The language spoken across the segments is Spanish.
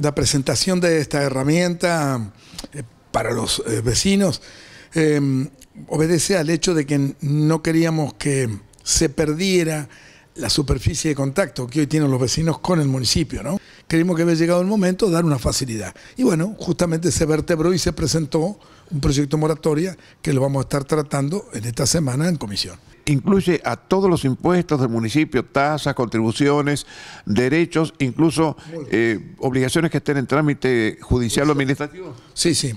la presentación de esta herramienta eh, para los eh, vecinos eh, obedece al hecho de que no queríamos que se perdiera la superficie de contacto que hoy tienen los vecinos con el municipio, ¿no? Creímos que había llegado el momento de dar una facilidad. Y bueno, justamente se vertebró y se presentó un proyecto moratoria que lo vamos a estar tratando en esta semana en comisión incluye a todos los impuestos del municipio, tasas, contribuciones, derechos, incluso eh, obligaciones que estén en trámite judicial o administrativo. Sí, sí.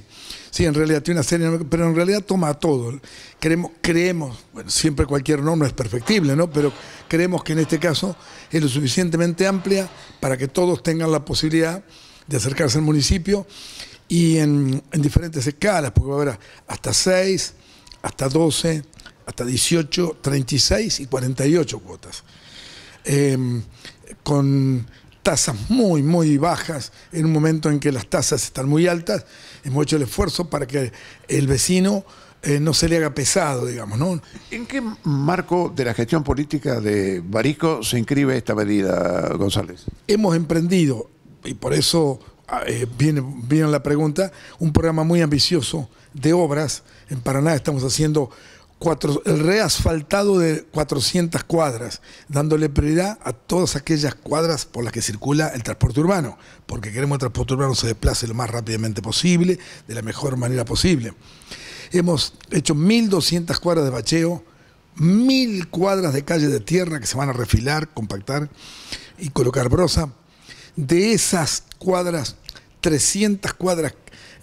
Sí, en realidad tiene una serie, pero en realidad toma todo. Creemos, creemos bueno, siempre cualquier norma es perfectible, ¿no? Pero creemos que en este caso es lo suficientemente amplia para que todos tengan la posibilidad de acercarse al municipio y en, en diferentes escalas, porque va a haber hasta 6, hasta 12, hasta 18, 36 y 48 cuotas. Em, con tasas muy, muy bajas, en un momento en que las tasas están muy altas, hemos hecho el esfuerzo para que el vecino eh, no se le haga pesado, digamos, ¿no? ¿En qué marco de la gestión política de Barico se inscribe esta medida, González? Hemos emprendido, y por eso ah, eh, viene, viene la pregunta, un programa muy ambicioso de obras. En Paraná estamos haciendo el reasfaltado de 400 cuadras, dándole prioridad a todas aquellas cuadras por las que circula el transporte urbano, porque queremos que el transporte urbano se desplace lo más rápidamente posible, de la mejor manera posible. Hemos hecho 1.200 cuadras de bacheo, 1.000 cuadras de calle de tierra que se van a refilar, compactar y colocar brosa. De esas cuadras, 300 cuadras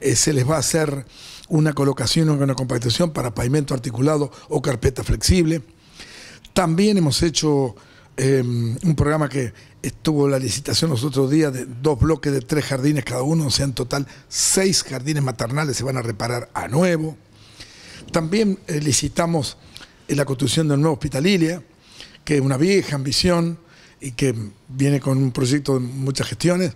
eh, se les va a hacer una colocación o una compactación para pavimento articulado o carpeta flexible. También hemos hecho em, un programa que estuvo la licitación los otros días de dos bloques de tres jardines cada uno, o sea, en total seis jardines maternales se van a reparar a nuevo. También eh, licitamos eh, la construcción del nuevo Hospital Ilia, que es una vieja ambición y que viene con un proyecto de muchas gestiones.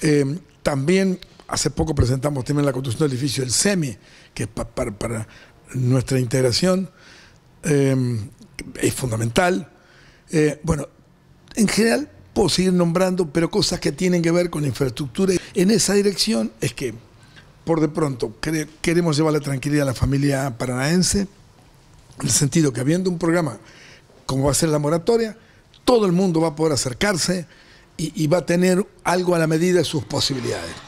Em, también hace poco presentamos también la construcción del edificio, del SEMI, que es para, nuestra integración, em, es fundamental. Eh, bueno, en general puedo seguir nombrando, pero cosas que tienen que ver con infraestructura. En esa dirección es que, por de pronto, queremos llevar la tranquilidad a la familia paranaense, en el sentido que habiendo un programa como va a ser la moratoria, todo el mundo va a poder acercarse y, y va a tener algo a la medida de sus posibilidades.